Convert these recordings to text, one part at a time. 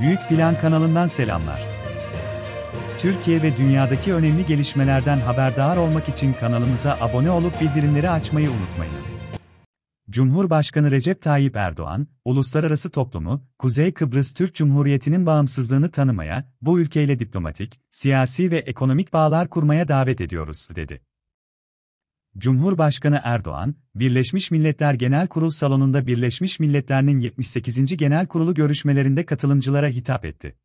Büyük Plan kanalından selamlar. Türkiye ve dünyadaki önemli gelişmelerden haberdar olmak için kanalımıza abone olup bildirimleri açmayı unutmayınız. Cumhurbaşkanı Recep Tayyip Erdoğan, uluslararası toplumu, Kuzey Kıbrıs Türk Cumhuriyeti'nin bağımsızlığını tanımaya, bu ülkeyle diplomatik, siyasi ve ekonomik bağlar kurmaya davet ediyoruz, dedi. Cumhurbaşkanı Erdoğan, Birleşmiş Milletler Genel Kurul Salonu'nda Birleşmiş Milletler'in 78. Genel Kurulu görüşmelerinde katılımcılara hitap etti.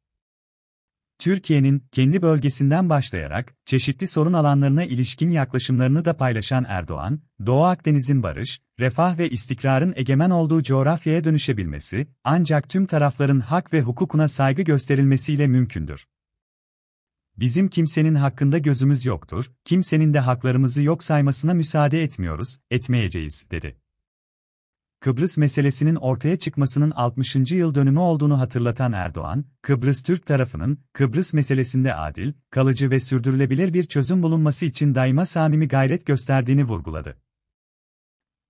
Türkiye'nin kendi bölgesinden başlayarak çeşitli sorun alanlarına ilişkin yaklaşımlarını da paylaşan Erdoğan, Doğu Akdeniz'in barış, refah ve istikrarın egemen olduğu coğrafyaya dönüşebilmesi ancak tüm tarafların hak ve hukukuna saygı gösterilmesiyle mümkündür. Bizim kimsenin hakkında gözümüz yoktur, kimsenin de haklarımızı yok saymasına müsaade etmiyoruz, etmeyeceğiz, dedi. Kıbrıs meselesinin ortaya çıkmasının 60. yıl dönümü olduğunu hatırlatan Erdoğan, Kıbrıs Türk tarafının Kıbrıs meselesinde adil, kalıcı ve sürdürülebilir bir çözüm bulunması için daima samimi gayret gösterdiğini vurguladı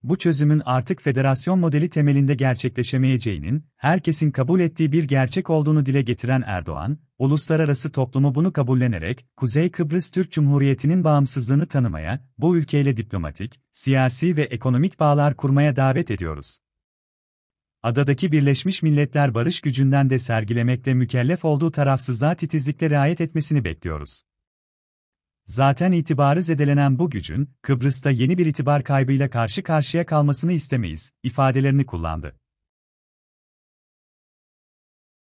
bu çözümün artık federasyon modeli temelinde gerçekleşemeyeceğinin, herkesin kabul ettiği bir gerçek olduğunu dile getiren Erdoğan, uluslararası toplumu bunu kabullenerek, Kuzey Kıbrıs Türk Cumhuriyeti'nin bağımsızlığını tanımaya, bu ülkeyle diplomatik, siyasi ve ekonomik bağlar kurmaya davet ediyoruz. Adadaki Birleşmiş Milletler barış gücünden de sergilemekte mükellef olduğu tarafsızlığa titizlikle riayet etmesini bekliyoruz. Zaten itibarı zedelenen bu gücün, Kıbrıs'ta yeni bir itibar kaybıyla karşı karşıya kalmasını istemeyiz, ifadelerini kullandı.